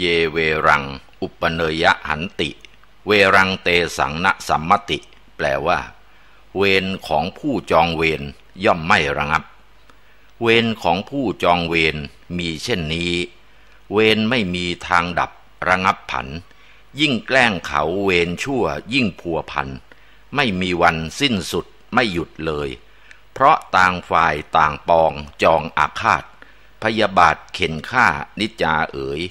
เยเวรัง อุปเนยะหันติ เวรังเตสังนะสัมมติ แปลว่า เวรของผู้จองเวรย่อมไม่ระงับ เวรของผู้จองเวรมีเช่นนี้ เวรไม่มีทางดับระงับผัน ยิ่งแกล้งเขาเวรชั่วยิ่งพัวพัน ไม่มีวันสิ้นสุดไม่หยุดเลย เพราะต่างฝ่ายต่างปองจองอาฆาต พยาบาทเข็นฆ่านิจาเอ๋ย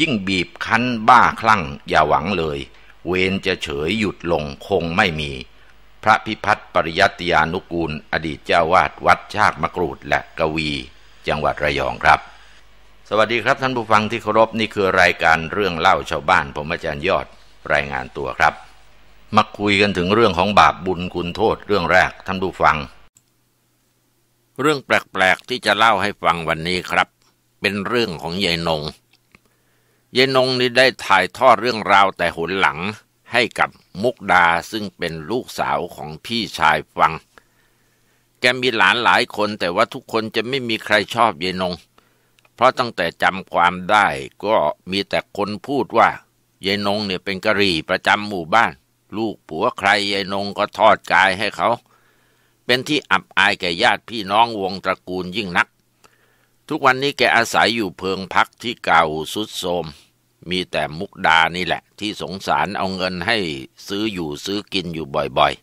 ยิ่งบีบคั้นบ้าคลั่ง อย่าหวังเลย เวรจะเฉยหยุดลงคงไม่มี พระพิพัฒน์ปริยัติยานุกูล อดีตเจ้าวาด วัดชากมะกรูด และกวี จังหวัดระยองครับ สวัสดีครับท่านผู้ฟังที่เคารพนี่คือรายการเรื่องเล่าชาวบ้าน ผมอาจารย์ยอด รายงานตัวครับ มาคุยกันถึงเรื่องของบาปบุญคุณโทษเรื่องแรกท่านผู้ฟัง เรื่องแปลกๆที่จะเล่าให้ฟังวันนี้ครับ เป็นเรื่องของยายนงยนงนี่ได้ถ่ายทอดเรื่องราวแต่หนหลังให้กับมุกดาซึ่งเป็นลูกสาวของพี่ชายฟัง แกมีหลานหลายคนแต่ว่าทุกคนจะไม่มีใครชอบเยนง เพราะตั้งแต่จำความได้ก็มีแต่คนพูดว่าเยนงเนี่ยเป็นกะรี่ประจำหมู่บ้าน ลูกผัวใครเยนงก็ทอดกายให้เขา เป็นที่อับอายแก่ญาติพี่น้องวงตระกูลยิ่งนักทุกวันนี้แกอาศัยอยู่เพิงพักที่เก่าสุดโทมมีแต่มุกดานี่แหละที่สงสารเอาเงินให้ซื้ออยู่ซื้อกินอยู่บ่อย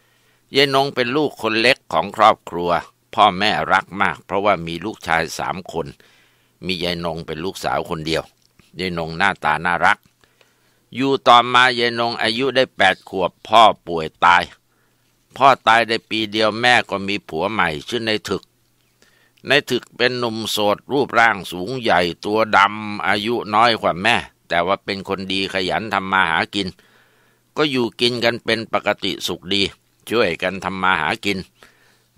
ๆยายนงเป็นลูกคนเล็กของครอบครัว พ่อแม่รักมากเพราะว่ามีลูกชายสามคน มียายนงเป็นลูกสาวคนเดียวยายนงหน้าตาน่ารัก อยู่ต่อมายายนงอายุได้แปดขวบพ่อป่วยตาย พ่อตายได้ปีเดียวแม่ก็มีผัวใหม่ชื่อในถึกในถึกเป็นหนุ่มโสดรูปร่างสูงใหญ่ตัวดำอายุน้อยกว่าแม่ แต่ว่าเป็นคนดีขยันทำมาหากิน ก็อยู่กินกันเป็นปกติสุขดี ช่วยกันทำมาหากิน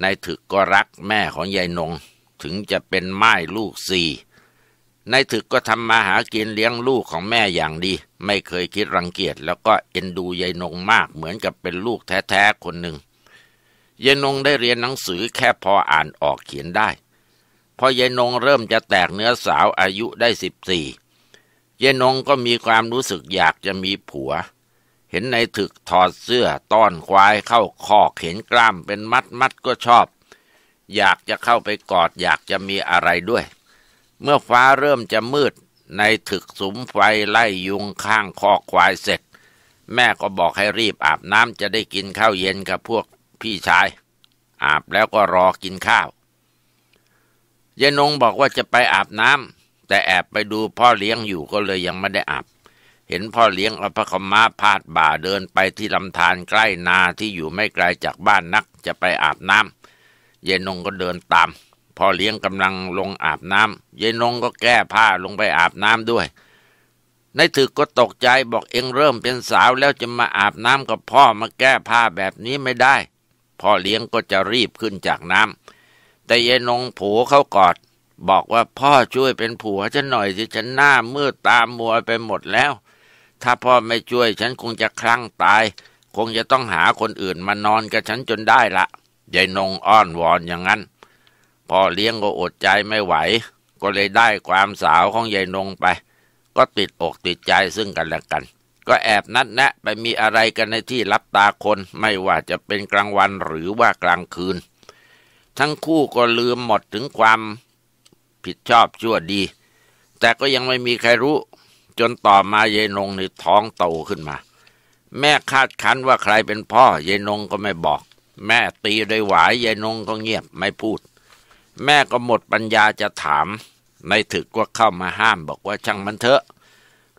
ในถึกก็รักแม่ของยายนง ถึงจะเป็นไม้ลูกสี่นายถึกก็ทำมาหากินเลี้ยงลูกของแม่อย่างดี ไม่เคยคิดรังเกียจแล้วก็เอ็นดูยายนงมากเหมือนกับเป็นลูกแท้ๆคนหนึ่งยายนงได้เรียนหนังสือแค่พออ่านออกเขียนได้พอยายนงเริ่มจะแตกเนื้อสาวอายุได้สิบสี่ยายนงก็มีความรู้สึกอยากจะมีผัว เห็นในถึกถอดเสื้อต้อนควายเข้าคอกเห็นกล้ามเป็นมัดมัดก็ชอบ อยากจะเข้าไปกอดอยากจะมีอะไรด้วย เมื่อฟ้าเริ่มจะมืดในถึกสุมไฟไล่ยุงข้างคอกควายเสร็จ แม่ก็บอกให้รีบอาบน้ำจะได้กินข้าวเย็นกับพวกพี่ชาย อาบแล้วก็รอกินข้าวยายนงบอกว่าจะไปอาบน้ำแต่แอบไปดูพ่อเลี้ยงอยู่ก็เลยยังไม่ได้อาบ เห็นพ่อเลี้ยงเอาพระคมาพาดบ่าเดินไปที่ลำธารใกล้นาที่อยู่ไม่ไกลจากบ้านนักจะไปอาบน้ำยายนงก็เดินตามพ่อเลี้ยงกำลังลงอาบน้ำยายนงก็แก้ผ้าลงไปอาบน้ำด้วยนายถือก็ตกใจบอกเองเริ่มเป็นสาวแล้วจะมาอาบน้ำกับพ่อมาแก้ผ้าแบบนี้ไม่ได้พ่อเลี้ยงก็จะรีบขึ้นจากน้ำแต่ยายนงผัวเขากอดบอกว่าพ่อช่วยเป็นผัวฉันหน่อยสิฉันหน้ามืดตามมัวไปหมดแล้ว ถ้าพ่อไม่ช่วยฉันคงจะคลั่งตาย คงจะต้องหาคนอื่นมานอนกับฉันจนได้ละยายนงอ้อนวอนอย่างนั้นพ่อเลี้ยงก็อดใจไม่ไหว ก็เลยได้ความสาวของยายนงไป ก็ติดอกติดใจซึ่งกันและกัน ก็แอบนัดแนะไปมีอะไรกันในที่รับตาคนไม่ว่าจะเป็นกลางวันหรือว่ากลางคืนทั้งคู่ก็ลืมหมดถึงความผิดชอบชั่วดี แต่ก็ยังไม่มีใครรู้ จนต่อมาเยนงในท้องโตขึ้นมา แม่คาดคันว่าใครเป็นพ่อ เยนงก็ไม่บอก แม่ตีโดยหวายเยนงก็เงียบไม่พูด แม่ก็หมดปัญญาจะถาม ในถึกก็เข้ามาห้ามบอกว่าช่างมันเถอะ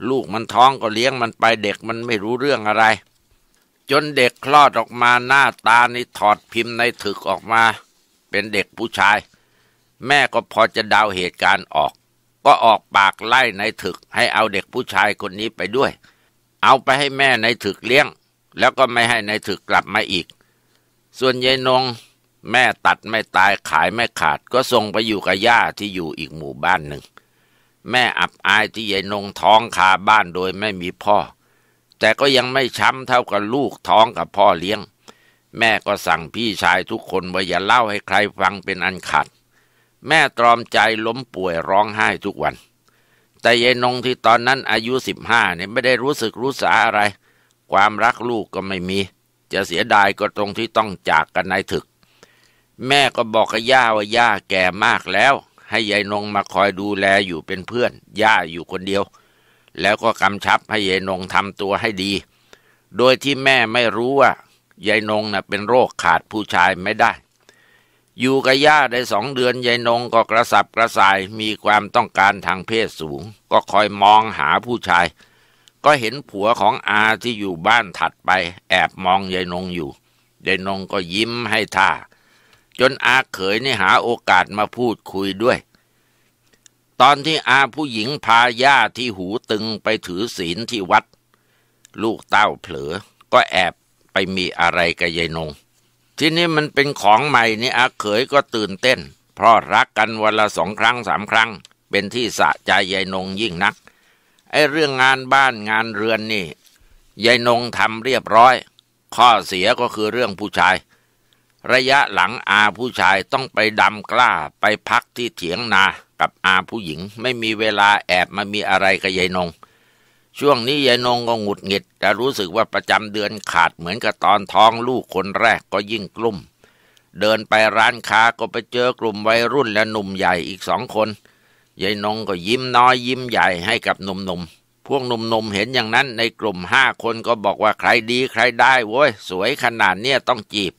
ลูกมันท้องก็เลี้ยงมันไปเด็กมันไม่รู้เรื่องอะไร จนเด็กคลอดออกมาหน้าตานี่ถอดพิมพ์ในถึกออกมาเป็นเด็กผู้ชาย แม่ก็พอจะดาวเหตุการณ์ออก ก็ออกปากไล่ในถึกให้เอาเด็กผู้ชายคนนี้ไปด้วย เอาไปให้แม่ในถึกเลี้ยง แล้วก็ไม่ให้ในถึกกลับมาอีก ส่วนยายนงแม่ตัดไม่ตายขายไม่ขาดก็ส่งไปอยู่กับย่าที่อยู่อีกหมู่บ้านหนึ่ง แม่อับอายที่ยายนงท้องคาบ้านโดยไม่มีพ่อ แต่ก็ยังไม่ช้ำเท่ากับลูกท้องกับพ่อเลี้ยงแม่ก็สั่งพี่ชายทุกคนว่าอย่าเล่าให้ใครฟังเป็นอันขาดแม่ตรอมใจล้มป่วยร้องไห้ทุกวัน แต่ยายนงที่ตอนนั้นอายุสิบห้าเนี่ยไม่ได้รู้สึกรู้สาอะไร ความรักลูกก็ไม่มี จะเสียดายก็ตรงที่ต้องจากกันในถึก แม่ก็บอกกับย่าว่าย่าแก่มากแล้ว ให้ยายนงมาคอยดูแลอยู่เป็นเพื่อนย่าอยู่คนเดียว แล้วก็กำชับให้ยายนงทำตัวให้ดี โดยที่แม่ไม่รู้ว่ายายนงนะ่ะเป็นโรคขาดผู้ชายไม่ได้ อยู่กับย่าได้สองเดือนยายนงก็กระสับกระส่ายมีความต้องการทางเพศสูง ก็คอยมองหาผู้ชาย ก็เห็นผัวของอาที่อยู่บ้านถัดไปแอบมองยายนงอยู่ ยายนงก็ยิ้มให้ท่า จนอาเขยนี่หาโอกาสมาพูดคุยด้วย ตอนที่อาผู้หญิงพาย่าที่หูตึงไปถือศีลที่วัด ลูกเต้าเผลอ ก็แอบไปมีอะไรกับยายนง ที่นี่มันเป็นของใหม่นี่อาเขยก็ตื่นเต้น เพราะรักกันวันละสองครั้งสามครั้ง เป็นที่สะใจยายนงยิ่งนัก ไอเรื่องงานบ้านงานเรือนนี่ยายนงทำเรียบร้อย ข้อเสียก็คือเรื่องผู้ชาย ระยะหลังอาผู้ชายต้องไปดำกล้าไปพักที่เถียงนา กับอาผู้หญิงไม่มีเวลาแอบมามีอะไรกับยายนงช่วงนี้ ยายนงก็หงุดหงิด แต่รู้สึกว่าประจำเดือนขาดเหมือนกับตอนท้องลูกคนแรกก็ยิ่งกลุ่ม เดินไปร้านค้าก็ไปเจอกลุ่มวัยรุ่นและหนุ่มใหญ่อีกสองคน ยายนงก็ยิ้มน้อย ยิ้มใหญ่ให้กับหนุ่มๆพวกหนุ่มๆเห็นอย่างนั้นในกลุ่มห้าคนก็บอกว่าใครดีใครได้โว้ย สวยขนาดเนี้ยต้องจีบ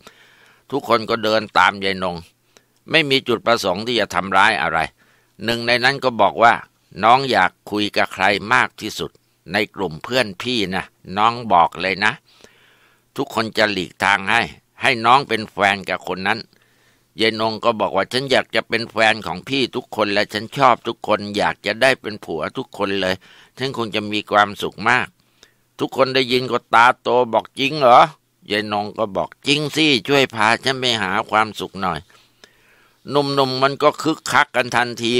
ทุกคนก็เดินตามยายนง ไม่มีจุดประสงค์ที่จะทำร้ายอะไร หนึ่งในนั้นก็บอกว่า น้องอยากคุยกับใครมากที่สุดในกลุ่มเพื่อนพี่นะน้องบอกเลยนะทุกคนจะหลีกทางให้ ให้น้องเป็นแฟนกับคนนั้นยายนงก็บอกว่าฉันอยากจะเป็นแฟนของพี่ทุกคนและฉันชอบทุกคนอยากจะได้เป็นผัวทุกคนเลยฉันคงจะมีความสุขมาก ทุกคนได้ยินก็ตาโตบอกจริงเหรอยายนงก็บอกจริงสิช่วยพาฉันไปหาความสุขหน่อยหนุ่มๆมมันก็คึกคักกันทันที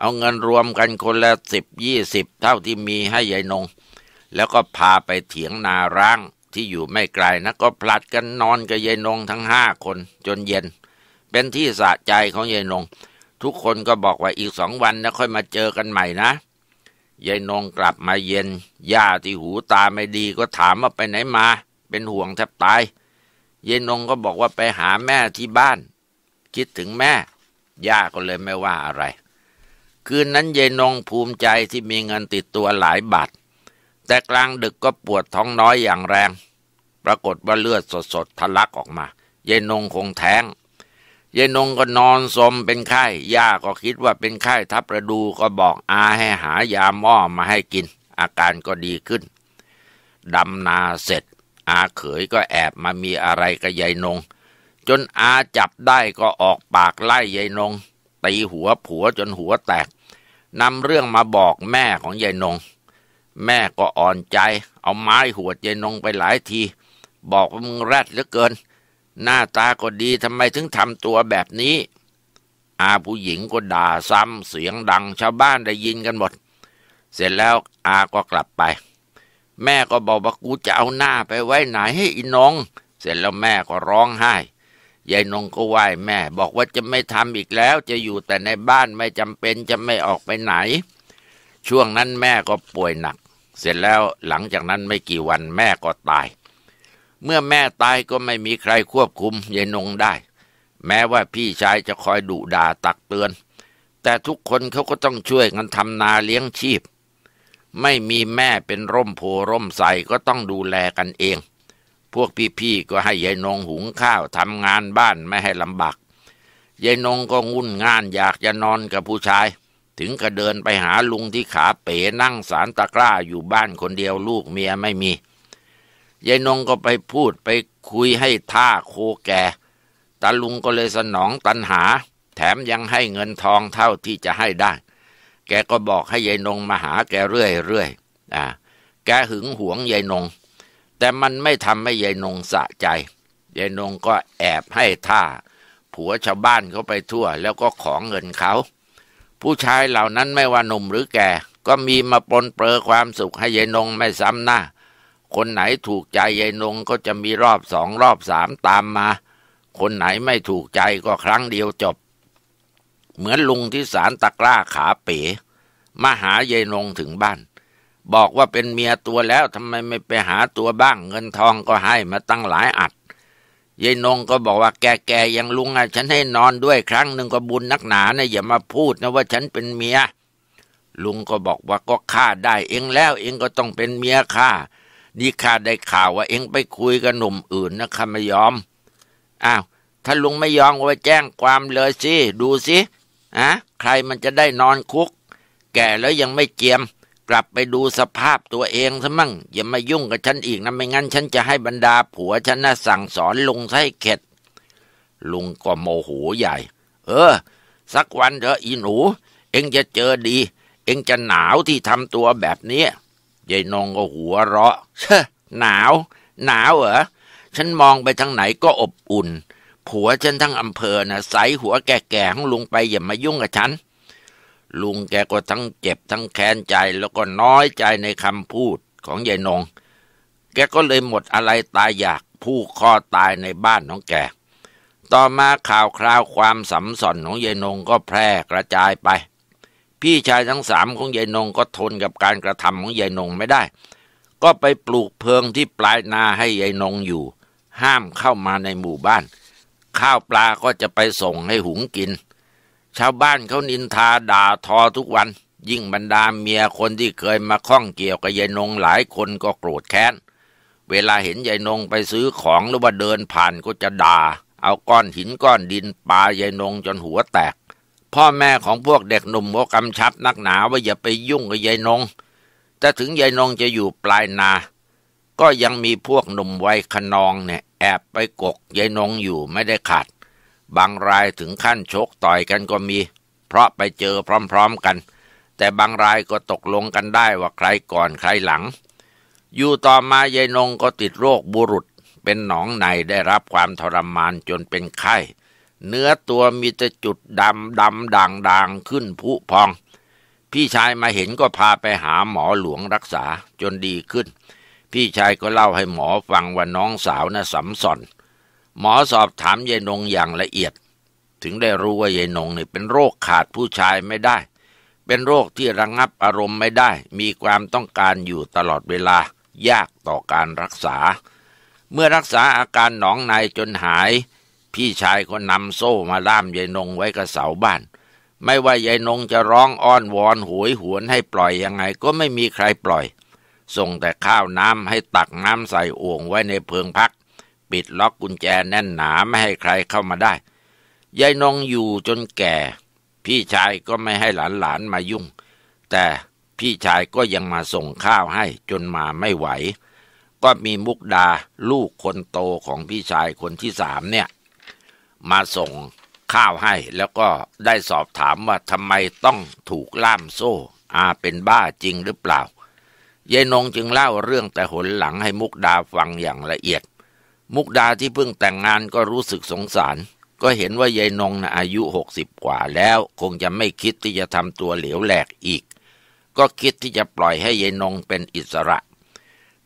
เอาเงินรวมกันคนละสิบยี่สิบเท่าที่มีให้ยายนง แล้วก็พาไปเถียงนาร้างที่อยู่ไม่ไกลนะ ก็ผลัดกันนอนกับยายนงทั้งห้าคน จนเย็น เป็นที่สะใจของยายนง ทุกคนก็บอกว่าอีกสองวันนะค่อยมาเจอกันใหม่นะยายนงกลับมาเย็นย่าที่หูตาไม่ดี ก็ถามว่าไปไหนมา เป็นห่วงแทบตายยายนงก็บอกว่าไปหาแม่ที่บ้าน คิดถึงแม่ย่าก็เลยไม่ว่าอะไรคืนนั้นเยนงภูมิใจที่มีเงินติดตัวหลายบาทแต่กลางดึกก็ปวดท้องน้อยอย่างแรง ปรากฏว่าเลือดสดๆทะลักออกมาเยนงคงแท้งเยนงก็นอนสมเป็นไข้ย่าก็คิดว่าเป็นไข้ทับประดูก็บอกอาให้หายาหม้อมาให้กิน อาการก็ดีขึ้นดำนาเสร็จ อาเขยก็แอบมามีอะไรกับยายนง จนอาจับได้ก็ออกปากไล่ยายนงตีหัวผัวจนหัวแตกนำเรื่องมาบอกแม่ของยายนง แม่ก็อ่อนใจ เอาไม้หัวยายนงไปหลายที บอกว่ามึงแรดเหลือเกิน หน้าตาก็ดีทำไมถึงทำตัวแบบนี้ อาผู้หญิงก็ด่าซ้ำเสียงดังชาวบ้านได้ยินกันหมด เสร็จแล้วอาก็กลับไป แม่ก็บอกว่ากูจะเอาหน้าไปไว้ไหนให้อีนง เสร็จแล้วแม่ก็ร้องไห้ยายนงก็ไหว้แม่บอกว่าจะไม่ทำอีกแล้ว จะอยู่แต่ในบ้านไม่จำเป็นจะไม่ออกไปไหน ช่วงนั้นแม่ก็ป่วยหนัก เสร็จแล้วหลังจากนั้นไม่กี่วันแม่ก็ตาย เมื่อแม่ตายก็ไม่มีใครควบคุมยายนงได้ แม้ว่าพี่ชายจะคอยดุด่าตักเตือน แต่ทุกคนเขาก็ต้องช่วยกันทำนาเลี้ยงชีพ ไม่มีแม่เป็นร่มโพร่มใสก็ต้องดูแลกันเองพวกพี่ๆ ก็ให้ยายนงหุงข้าวทำงานบ้านไม่ให้ลำบากยายนงก็งุ่นงานอยากจะนอนกับผู้ชาย ถึงก็เดินไปหาลุงที่ขาเป๋นั่งสารตะกร้าอยู่บ้านคนเดียวลูกเมียไม่มียายนงก็ไปพูดไปคุยให้ท่าโคแก่ตาลุงก็เลยสนองตันหา แถมยังให้เงินทองเท่าที่จะให้ได้ แกก็บอกให้ยายนงมาหาแกเรื่อยๆอ่าแกหึงหวงยายนงแต่มันไม่ทำให้ยายนงสะใจยายนงก็แอบให้ท่า ผัวชาวบ้านเขาไปทั่วแล้วก็ของเงินเขา ผู้ชายเหล่านั้นไม่ว่าหนุ่มหรือแก่ ก็มีมาปนเปื้อความสุขให้ยายนงไม่ซ้ำหน้า คนไหนถูกใจยายนงก็จะมีรอบสองรอบสามตามมา คนไหนไม่ถูกใจก็ครั้งเดียวจบ เหมือนลุงที่สารตะกร้าขาเป๋มาหายายนงถึงบ้านบอกว่าเป็นเมียตัวแล้วทำไมไม่ไปหาตัวบ้างเงินทองก็ให้มาตั้งหลายอัดยายนงก็บอกว่าแกแกยังลุงอ่ะฉันให้นอนด้วยครั้งหนึ่งก็บุญนักหนานะอย่ามาพูดนะว่าฉันเป็นเมีย ลุงก็บอกว่าก็ฆ่าได้ เองแล้วเองก็ต้องเป็นเมียข้านี่ข้าได้ข่าวว่าเองไปคุยกับหนุ่มอื่นนะข้าไม่ยอมอ้าวถ้าลุงไม่ยอมก็ไปแจ้งความเลยสิดูสิอะใครมันจะได้นอนคุก แก่แล้วยังไม่เจียมกลับไปดูสภาพตัวเองซะมั่งอย่ามายุ่งกับฉันอีกนะไม่งั้นฉันจะให้บรรดาผัวฉันน่ะสั่งสอนลุงใส้เข็ดลุงก็โมโหใหญ่ เออ สักวันเถอะอีหนู เอ็งจะเจอดี เอ็งจะหนาวที่ทำตัวแบบนี้ยายนงก็หัวเราะเชหนาวหนาวเหรอฉันมองไปทางไหนก็อบอุ่น ผัวฉันทั้งอำเภอนะใสหัวแก่ๆของลุงไป อย่ามายุ่งกับฉันลุงแกก็ทั้งเจ็บทั้งแค้นใจแล้วก็น้อยใจในคำพูดของยายนง แกก็เลยหมดอะไรตายอยากผู้คอตายในบ้านน้องแกต่อมาข่าวคราวความสับสอนของยายนงก็แพร่กระจายไป พี่ชายทั้งสามของยายนงก็ทนกับการกระทำของยายนงไม่ได้ ก็ไปปลูกเพิงที่ปลายนาให้ยายนงอยู่ ห้ามเข้ามาในหมู่บ้าน ข้าวปลาก็จะไปส่งให้หุงกินชาวบ้านเขานินทาด่าทอทุกวัน ยิ่งบรรดาเมียคนที่เคยมาข้องเกี่ยวกับยายนงหลายคนก็โกรธแค้น เวลาเห็นยายนงไปซื้อของหรือว่าเดินผ่านก็จะด่าเอาก้อนหินก้อนดินปายายนงจนหัวแตก พ่อแม่ของพวกเด็กหนุ่มก็กำชับนักหนาว่าอย่าไปยุ่งกับยายนงแต่ถึงยายนงจะอยู่ปลายนา ก็ยังมีพวกหนุ่มวัยขนองเนี่ย แอบไปกกยายนงอยู่ไม่ได้ขาดบางรายถึงขั้นชกต่อยกันก็มี เพราะไปเจอพร้อมๆกัน แต่บางรายก็ตกลงกันได้ว่าใครก่อนใครหลัง อยู่ต่อมายายนงก็ติดโรคบุรุษ เป็นหนองในได้รับความทรมานจนเป็นไข้ เนื้อตัวมีแต่จุดดำดำด่างด่างขึ้นผุพอง พี่ชายมาเห็นก็พาไปหาหมอหลวงรักษาจนดีขึ้น พี่ชายก็เล่าให้หมอฟังว่าน้องสาวนะ่ะสำสอนหมอสอบถามยายนงอย่างละเอียด ถึงได้รู้ว่ายายนงเนี่เป็นโรคขาดผู้ชายไม่ได้ เป็นโรคที่ระงงับอารมณ์ไม่ได้ มีความต้องการอยู่ตลอดเวลายากต่อการรักษา เมื่อรักษาอาการหนองในจนหาย พี่ชายก็นำโซ่มาล่ามยายนงไว้กับเสาบ้าน ไม่ว่ายายนงจะร้องอ้อนวอนหวยหวนให้ปล่อยยังไงก็ไม่มีใครปล่อย ส่งแต่ข้าวน้ำให้ตักน้ำใส่อ่วงไว้ในเพิงพักปิดล็อกกุญแจแน่นหนาไม่ให้ใครเข้ามาได้ ยายนงอยู่จนแก่ พี่ชายก็ไม่ให้หลานๆมายุ่ง แต่พี่ชายก็ยังมาส่งข้าวให้จนมาไม่ไหว ก็มีมุกดาลูกคนโตของพี่ชายคนที่สามเนี่ย มาส่งข้าวให้แล้วก็ได้สอบถามว่าทำไมต้องถูกล่ามโซ่อาเป็นบ้าจริงหรือเปล่า ยายนงจึงเล่าเรื่องแต่หนหลังให้มุกดาฟังอย่างละเอียดมุกดาที่เพิ่งแต่งงานก็รู้สึกสงสารก็เห็นว่ายายนงนะอายุหกสิบกว่าแล้วคงจะไม่คิดที่จะทำตัวเหลวแหลกอีก ก็คิดที่จะปล่อยให้ยายนงเป็นอิสระ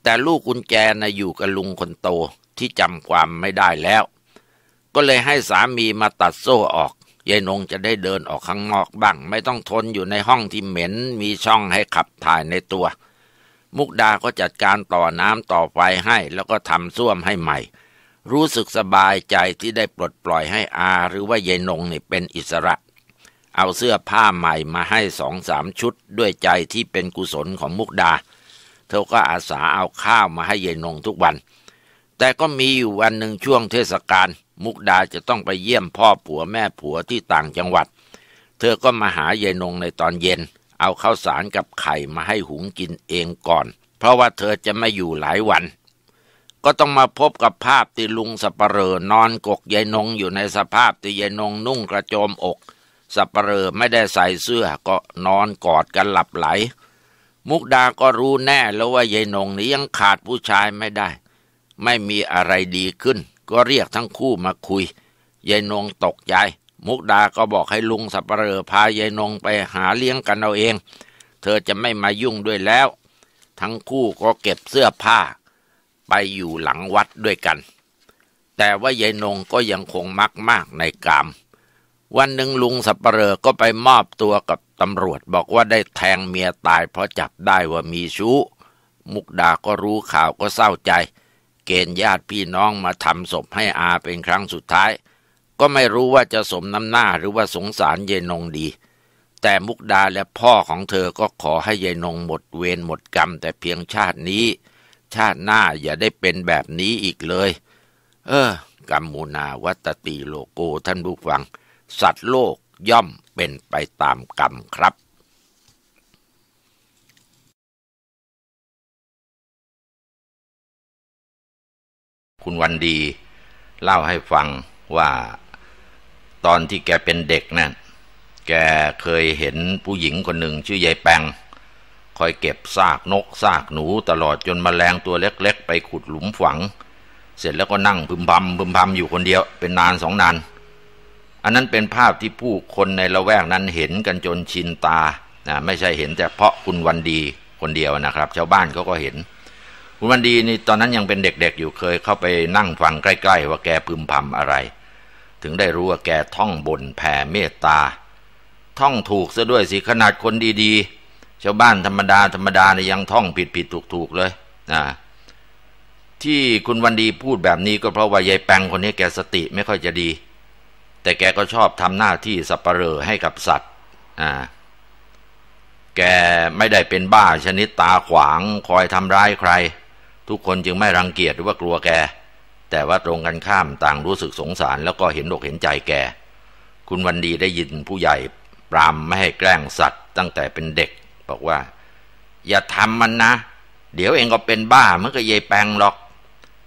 แต่ลูกกุญแจนะอยู่กับลุงคนโตที่จำความไม่ได้แล้ว ก็เลยให้สามีมาตัดโซ่ออกยายนงจะได้เดินออกข้างนอกบ้างไม่ต้องทนอยู่ในห้องที่เหม็นมีช่องให้ขับถ่ายในตัวมุกดาก็จัดการต่อน้ำต่อไฟให้แล้วก็ทำซ่วมให้ใหม่ รู้สึกสบายใจที่ได้ปลดปล่อยให้อาหรือว่าเยนงนี่เป็นอิสระ เอาเสื้อผ้าใหม่มาให้สองสามชุดด้วยใจที่เป็นกุศลของมุกดา เธอก็อาสาเอาข้าวมาให้เยนงทุกวัน แต่ก็มีอยู่วันหนึ่งช่วงเทศกาล มุกดาจะต้องไปเยี่ยมพ่อผัวแม่ผัวที่ต่างจังหวัด เธอก็มาหาเยนงในตอนเย็นเอาข้าวสารกับไข่มาให้หุงกินเองก่อน เพราะว่าเธอจะไม่อยู่หลายวัน ก็ต้องมาพบกับภาพที่ลุงสัปเหรอนอนกกยายนงอยู่ในสภาพที่ยายนงนุ่งกระโจมอกสัปเหร่อไม่ได้ใส่เสื้อก็นอนกอดกันหลับไหล มุกดาก็รู้แน่แล้วว่ายายนงนี้ยังขาดผู้ชายไม่ได้ ไม่มีอะไรดีขึ้น ก็เรียกทั้งคู่มาคุยยายนงตกใจมุกดาก็บอกให้ลุงสับเรลอพายายนงไปหาเลี้ยงกันเอาเอง เธอจะไม่มายุ่งด้วยแล้ว ทั้งคู่ก็เก็บเสื้อผ้า ไปอยู่หลังวัดด้วยกัน แต่ว่ายายนงก็ยังคงมักมากในกาม วันหนึ่งลุงสับเรลอก็ไปมอบตัวกับตำรวจ บอกว่าได้แทงเมียตายเพราะจับได้ว่ามีชู้ มุกดาก็รู้ข่าวก็เศร้าใจ เกณฑ์ญาติพี่น้องมาทำศพให้อาเป็นครั้งสุดท้ายก็ไม่รู้ว่าจะสมน้ำหน้าหรือว่าสงสารเยนงดี แต่มุกดาและพ่อของเธอก็ขอให้เยนงหมดเวรหมดกรรมแต่เพียงชาตินี้ ชาติหน้าอย่าได้เป็นแบบนี้อีกเลย เออกัมมูนาวัตติโลโกท่านผู้ฟัง สัตว์โลกย่อมเป็นไปตามกรรมครับ คุณวันดี เล่าให้ฟังว่าตอนที่แกเป็นเด็กนะ่ะแกเคยเห็นผู้หญิงคนหนึ่งชื่อยายแปง คอยเก็บซากนกซากหนู ตลอดจนมแมลงตัวเล็กๆ ไปขุดหลุมฝัง เสร็จแล้วก็นั่งพึมพำพึมพำอยู่คนเดียว เป็นนานสองนาน อันนั้นเป็นภาพที่ผู้คนในละแวกนั้นเห็นกันจนชินตา นะไม่ใช่เห็น แต่เพราะคุณวันดีคนเดียวนะครับชาวบ้านเขาก็เห็น คุณวันดีนี่ตอนนั้นยังเป็นเด็กๆอยู่เคย เข้าไปนั่งฟังใกล้ ๆ ว่าแกพึมพำอะไรถึงได้รู้ว่าแกท่องบนแผ่เมตตา ท่องถูกซะด้วยสิขนาดคนดี ๆ ชาวบ้านธรรมดา ธรรมดาเนี่ยยังท่องผิดผิดถูกถูกเลยนะที่คุณวันดีพูดแบบนี้ก็เพราะว่า ยายแปงคนนี้แกสติไม่ค่อยจะดี แต่แกก็ชอบทำหน้าที่สับปเปลอให้กับสัตว์อ่าแกไม่ได้เป็นบ้าชนิดตาขวาง คอยทำร้ายใคร ทุกคนจึงไม่รังเกียจหรือว่ากลัวแกแต่ว่าตรงกันข้ามต่างรู้สึกสงสาร แล้วก็เห็นอกเห็นใจแกคุณวันดีได้ยินผู้ใหญ่ปรามไม่ให้แกล้งสัตว์ ตั้งแต่เป็นเด็ก บอกว่า อย่าทำมันนะ เดี๋ยวเองก็เป็นบ้าเมื่อกี้ยยแปงหรอก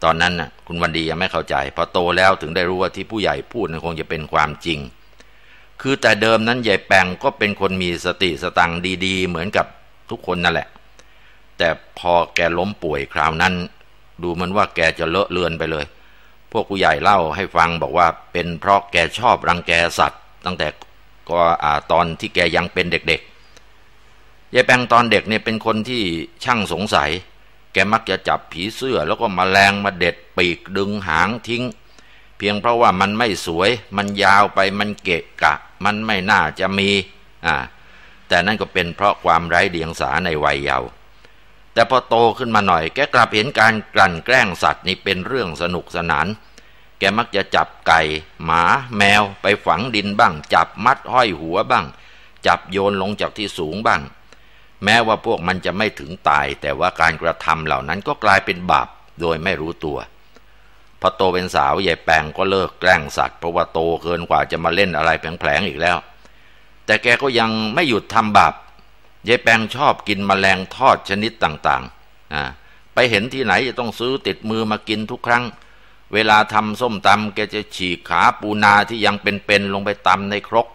ตอนนั้นน่ะคุณวันดียังไม่เข้าใจพอโตแล้วถึงได้รู้ว่าที่ผู้ใหญ่พูดนั้นคงจะเป็นความจริง คือแต่เดิมนั้นยายแปงก็เป็นคนมีสติสตังดีๆ เหมือนกับทุกคนนั่นแหละ แต่พอแกล้มป่วยคราวนั้นดูมันว่าแกจะเลอะเลือนไปเลย พวกผู้ใหญ่เล่าให้ฟังบอกว่า เป็นเพราะแกชอบรังแกสัตว์ ตั้งแต่ก็ตอนที่แกยังเป็นเด็กๆยายแปงตอนเด็กเนี่ยเป็นคนที่ช่างสงสัย แกมักจะจับผีเสื้อ แล้วก็มาแรงมาเด็ดปีกดึงหางทิ้ง เพียงเพราะว่ามันไม่สวย มันยาวไปมันเกะกะ มันไม่น่าจะมี อ่าแต่นั่นก็เป็นเพราะความไร้เดียงสาในวัยเยาว์แต่พอโตขึ้นมาหน่อยแกกลับเห็นการกลั่นแกล้งสัตว์นี่เป็นเรื่องสนุกสนาน แกมักจะจับไก่ หมา แมวไปฝังดินบ้าง จับมัดห้อยหัวบ้าง จับโยนลงจากที่สูงบ้าง แม้ว่าพวกมันจะไม่ถึงตาย แต่ว่าการกระทำเหล่านั้นก็กลายเป็นบาป โดยไม่รู้ตัวพอโตเป็นสาวใหญ่แปลงก็เลิกแกล้งสัตว์เพราะว่าโตเกินกว่าจะมาเล่นอะไรแผลงๆอีกแล้ว แต่แกก็ยังไม่หยุดทำบาปยายแปงชอบกินมแมลงทอดชนิดต่างๆ ไปเห็นที่ไหนจะต้องซื้อติดมือมากินทุกครั้ง เวลาทำส้มตำแกจะฉีกขาปูนาที่ยังเป็นๆ ลงไปตำในครก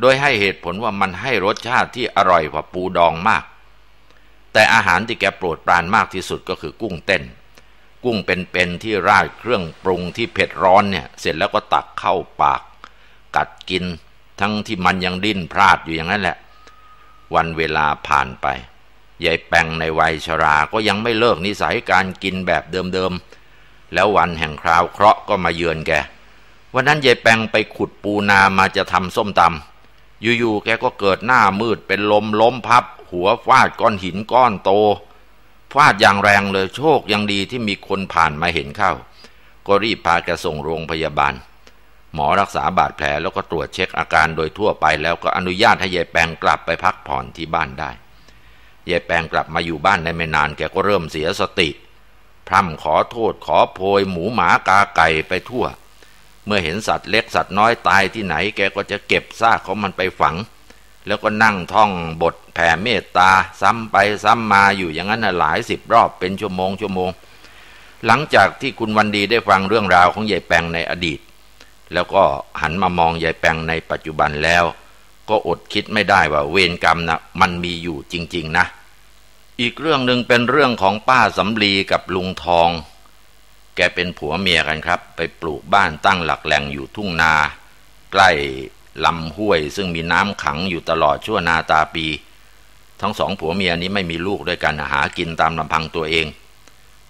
โดยให้เหตุผลว่ามันให้รสชาติที่อร่อยกว่าปูดองมาก แต่อาหารที่แกโปรดปรานมากที่สุดก็คือกุ้งเต้น กุ้งเป็นๆ ที่ราดเครื่องปรุงที่เผ็ดร้อนเนี่ยเสร็จแล้วก็ตักเข้าปาก กัดกินทั้งที่มันยังดิ้นพลาดอยู่อย่างนั้นแหละวันเวลาผ่านไปยายแปงในวัยชราก็ยังไม่เลิกนิสัยการกินแบบเดิมๆแล้ววันแห่งคราวเคราะห์ก็มาเยือนแก วันนั้นยายแปงไปขุดปูนามาจะทำส้มตำอยู่ๆแกก็เกิดหน้ามืดเป็นลมล้มพับ หัวฟาดก้อนหินก้อนโตฟาดอย่างแรงเลยโชคยังดีที่มีคนผ่านมาเห็นเข้า ก็รีบพาแกส่งโรงพยาบาลหมอรักษาบาดแผลแล้วก็ตรวจเช็คอาการโดยทั่วไปแล้วก็อนุญาตให้ยายแปงกลับไปพักผ่อนที่บ้านได้ ยายแปงกลับมาอยู่บ้านได้ไม่นานแกก็เริ่มเสียสติ พร่ำขอโทษขอโพยหมูหมากาไก่ไปทั่ว เมื่อเห็นสัตว์เล็กสัตว์น้อยตายที่ไหน แกก็จะเก็บซากของมันไปฝัง แล้วก็นั่งท่องบทแผ่เมตตา ซ้ำไปซ้ำมาอยู่อย่างนั้นหลายสิบรอบเป็นชั่วโมงชั่วโมง หลังจากที่คุณวันดีได้ฟังเรื่องราวของยายแปงในอดีตแล้วก็หันมามอง ยายแปงในปัจจุบันแล้ว ก็อดคิดไม่ได้ว่าเวรกรรมนะมันมีอยู่จริงๆนะ อีกเรื่องหนึ่งเป็นเรื่องของป้าสำลีกับลุงทอง แกเป็นผัวเมียกันครับ ไปปลูกบ้านตั้งหลักแหล่งอยู่ทุ่งนา ใกล้ลำห้วยซึ่งมีน้ำขังอยู่ตลอดชั่วนาตาปี ทั้งสองผัวเมียนี้ไม่มีลูกด้วยกันหากินตามลำพังตัวเอง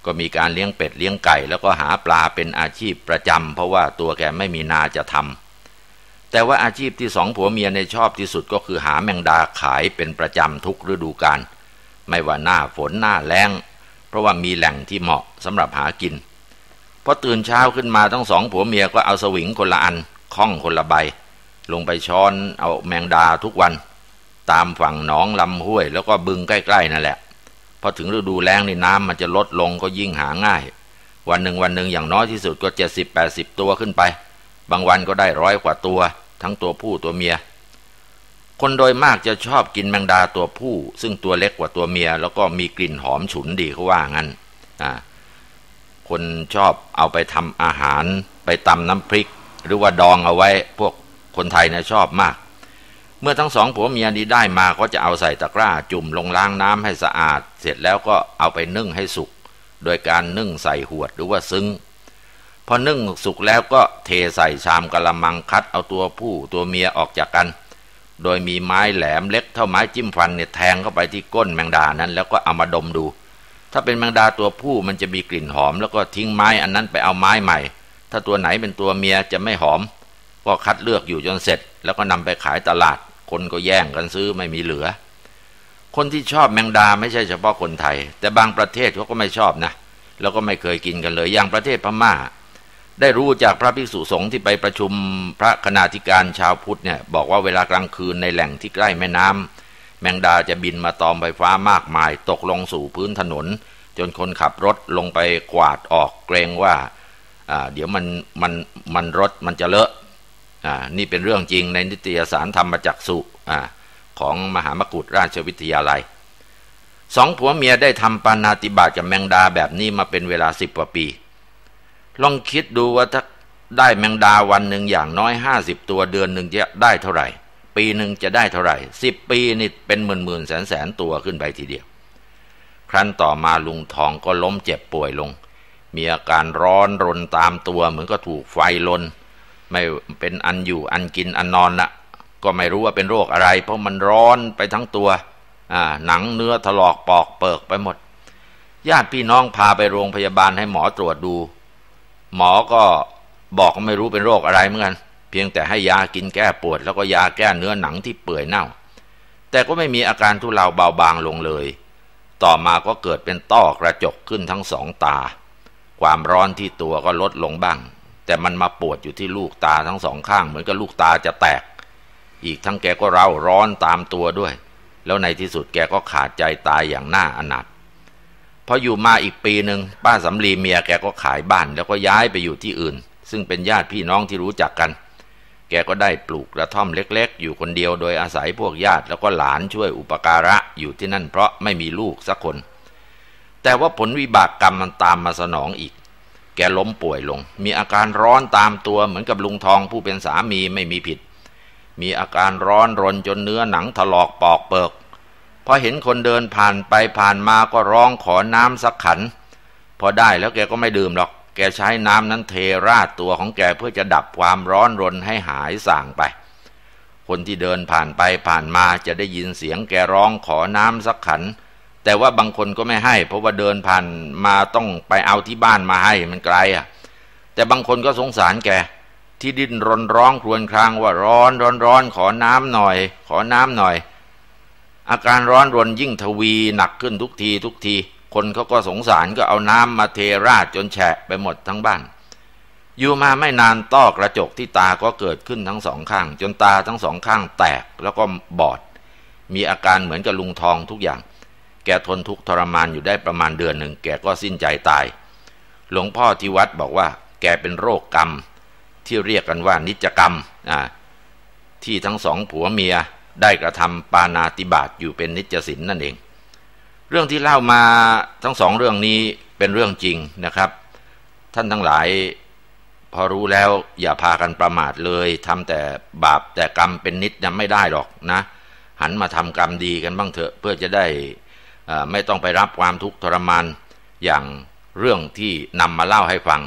ก็มีการเลี้ยงเป็ดเลี้ยงไก่ แล้วก็หาปลาเป็นอาชีพประจำเพราะว่าตัวแกไม่มีนาจะทำแต่ว่าอาชีพที่สองผัวเมียในชอบที่สุดก็คือหาแมงดาขายเป็นประจำทุกฤดูกาลไม่ว่าหน้าฝนหน้าแล้ง เพราะว่ามีแหล่งที่เหมาะสำหรับหากินพอตื่นเช้าขึ้นมาทั้งสองผัวเมียก็เอาสวิงคนละอันข้องคนละใบ ลงไปช้อน เอาแมงดาทุกวัน ตามฝั่งหนองลำห้วยแล้วก็บึงใกล้ๆนั่นแหละพอถึงฤดูแล้งนี่น้ำมันจะลดลงก็ยิ่งหาง่าย วันหนึ่งวันหนึ่งอย่างน้อยที่สุดก็เจ็ดสิบแปดสิบตัวขึ้นไป บางวันก็ได้ร้อยกว่าตัว ทั้งตัวผู้ตัวเมีย คนโดยมากจะชอบกินแมงดาตัวผู้ ซึ่งตัวเล็กกว่าตัวเมีย แล้วก็มีกลิ่นหอมฉุนดีเขาว่างั้นอ่าคนชอบเอาไปทำอาหารไปตำน้ำพริกหรือว่าดองเอาไว้พวกคนไทยนะชอบมากเมื่อทั้งสองผัวเมียนี้ได้มาก็จะเอาใส่ตะกร้าจุ่มลงล้างน้ำให้สะอาด เสร็จแล้วก็เอาไปนึ่งให้สุกโดยการนึ่งใส่หวดหรือว่าซึ้งพอนึ่งสุกแล้วก็เทใส่ชามกะละมังคัดเอาตัวผู้ตัวเมียออกจากกัน โดยมีไม้แหลมเล็กเท่าไม้จิ้มฟัน เนี่ยแทงเข้าไปที่ก้นแมงดานั้นแล้วก็เอามาดมดู ถ้าเป็นแมงดาตัวผู้มันจะมีกลิ่นหอม แล้วก็ทิ้งไม้อันนั้นไปเอาไม้ใหม่ ถ้าตัวไหนเป็นตัวเมียจะไม่หอมก็คัดเลือกอยู่จนเสร็จ แล้วก็นำไปขายตลาดคนก็แย่งกันซื้อไม่มีเหลือ คนที่ชอบแมงดาไม่ใช่เฉพาะคนไทย แต่บางประเทศเขาก็ไม่ชอบนะ แล้วก็ไม่เคยกินกันเลยอย่างประเทศพม่า ได้รู้จากพระภิกษุสงฆ์ที่ไปประชุมพระคณาธิการชาวพุทธเนี่ยบอกว่าเวลากลางคืนในแหล่งที่ใกล้แม่น้ำ แมงดาจะบินมาตอมใบฟ้ามากมายตกลงสู่พื้นถนน จนคนขับรถลงไปกวาดออกเกรงว่าเดี๋ยวมันมันมันรถมันจะเลอะนี่เป็นเรื่องจริงในนิตยสารธรรมจักสุอของมหามกุฏราชวิทยาลัยสองผัวเมียได้ทำปานาติบาตกับแมงดาแบบนี้มาเป็นเวลาสิบกว่าปี ลองคิดดูว่าถ้าได้แมงดาวันหนึ่งอย่างน้อยห้าสิบตัวเดือนหนึ่งจะได้เท่าไหร่ ปีหนึ่งจะได้เท่าไหร่สิบปีนี่เป็นหมื่นหมื่นแสนแสนตัวขึ้นไปทีเดียวครั้นต่อมาลุงทองก็ล้มเจ็บป่วยลง มีอาการร้อนรนตามตัวเหมือนก็ถูกไฟลนไม่เป็นอันอยู่อันกินอันนอนละก็ไม่รู้ว่าเป็นโรคอะไร เพราะมันร้อนไปทั้งตัวหนังเนื้อถลอกปอกเปิกไปหมด ญาติพี่น้องพาไปโรงพยาบาลให้หมอตรวจดู หมอก็บอกไม่รู้เป็นโรคอะไรเหมือนกันเพียงแต่ให้ยากินแก้ปวดแล้วก็ยาแก้เนื้อหนังที่เปื่อยเน่า แต่ก็ไม่มีอาการทุเลาเบาบางลงเลย ต่อมาก็เกิดเป็นต้อกระจกขึ้นทั้งสองตา ความร้อนที่ตัวก็ลดลงบ้างแต่มันมาปวดอยู่ที่ลูกตาทั้งสองข้างเหมือนกับลูกตาจะแตก อีกทั้งแกก็เร่าร้อนตามตัวด้วย แล้วในที่สุดแกก็ขาดใจตายอย่างน่าอนาถพออยู่มาอีกปีหนึ่งป้าสำลีเมียแกก็ขายบ้านแล้วก็ย้ายไปอยู่ที่อื่น ซึ่งเป็นญาติพี่น้องที่รู้จักกัน แกก็ได้ปลูกกระท่อมเล็กๆ อยู่คนเดียวโดยอาศัยพวกญาติแล้วก็หลานช่วยอุปการะอยู่ที่นั่นเพราะไม่มีลูกสักคน แต่ว่าผลวิบากกรรมมันตามมาสนองอีกแกล้มป่วยลง มีอาการร้อนตามตัวเหมือนกับลุงทองผู้เป็นสามีไม่มีผิด มีอาการร้อนรนจนเนื้อหนังถลอกปอกเปิก พอเห็นคนเดินผ่านไปผ่านมาก็ร้องขอน้ำสักขัน พอได้แล้วแกก็ไม่ดื่ม หรอก แก ใช้น้ำนั้นเทราดตัวของแก เพื่อจะดับความร้อนรนให้หายส่างไป คนที่เดินผ่านไปผ่านมาจะได้ยินเสียง แกร้องขอน้ำสักขันแต่ว่าบางคนก็ไม่ให้ เพราะว่าเดินผ่านมาต้องไปเอาที่บ้านมาให้มันไกลอ่ะแต่บางคนก็สงสารแกที่ดิ้นรนร้องครวญครางว่าร้อนร้อนร้อนขอน้ำหน่อย ขอน้ำหน่อย อาการร้อนรนยิ่งทวีหนักขึ้นทุกทีทุกที คนเขาก็สงสารก็เอาน้ำมาเทราดจนแฉะไปหมดทั้งบ้านอยู่มาไม่นานต้อกระจกที่ตาก็เกิดขึ้นทั้งสองข้าง จนตาทั้งสองข้างแตกแล้วก็บอด มีอาการเหมือนกับลุงทองทุกอย่างแกทนทุกข์ทรมานอยู่ได้ประมาณเดือนหนึ่งแกก็สิ้นใจตาย หลวงพ่อที่วัดบอกว่า แกเป็นโรคกรรม ที่เรียกกันว่านิจกรรมที่ทั้งสองผัวเมียได้กระทำปานาติบาตอยู่เป็นนิจสินนั่นเอง เรื่องที่เล่ามาทั้งสองเรื่องนี้เป็นเรื่องจริงนะครับ ท่านทั้งหลายพอรู้แล้วอย่าพากันประมาทเลยทำแต่บาปแต่กรรมเป็นนิดยังไม่ได้หรอกนะ หันมาทำกรรมดีกันบ้างเถอะ เพื่อจะได้ไม่ต้องไปรับความทุกข์ทรมานอย่างเรื่องที่นำมาเล่าให้ฟัง